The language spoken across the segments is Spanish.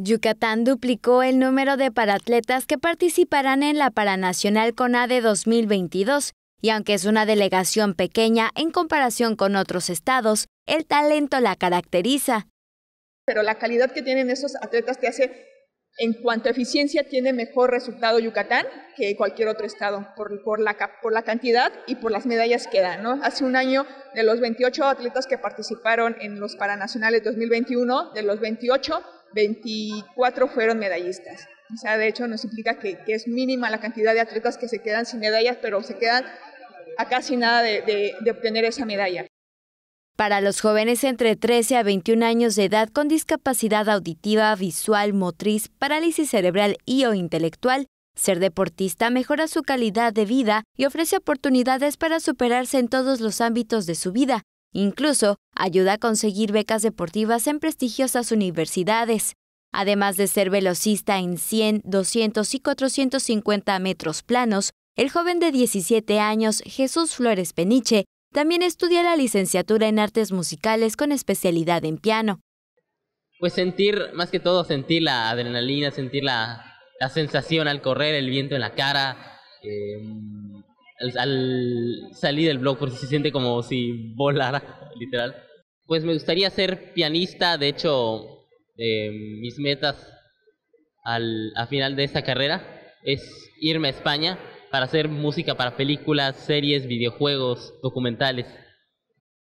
Yucatán duplicó el número de paratletas que participarán en la Paranacional CONADE 2022, y aunque es una delegación pequeña en comparación con otros estados, el talento la caracteriza. Pero la calidad que tienen esos atletas te hace, en cuanto a eficiencia, tiene mejor resultado Yucatán que cualquier otro estado, por, la, cantidad y por las medallas que dan. Hace un año, de los 28 atletas que participaron en los Paranacionales 2021, de los 28, 24 fueron medallistas. O sea, de hecho nos implica que, es mínima la cantidad de atletas que se quedan sin medallas, pero se quedan a casi nada de, de obtener esa medalla. Para los jóvenes entre 13 a 21 años de edad con discapacidad auditiva, visual, motriz, parálisis cerebral y o intelectual, ser deportista mejora su calidad de vida y ofrece oportunidades para superarse en todos los ámbitos de su vida, Incluso ayuda a conseguir becas deportivas en prestigiosas universidades. Además de ser velocista en 100, 200 y 450 metros planos, el joven de 17 años, Jesús Flores Peniche, también estudia la licenciatura en artes musicales con especialidad en piano. Pues sentir, más que todo, sentir la adrenalina, sentir la, sensación al correr, el viento en la cara, eh, al, salir del blog por porque se siente como si volara, literal. Pues me gustaría ser pianista, de hecho, mis metas al a final de esta carrera es irme a España para hacer música para películas, series, videojuegos, documentales.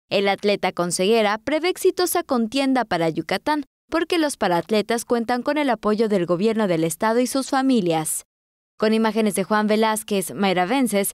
El atleta ceguera prevé exitosa contienda para Yucatán porque los paraatletas cuentan con el apoyo del gobierno del estado y sus familias. Con imágenes de Juan Velázquez, Mayra Vences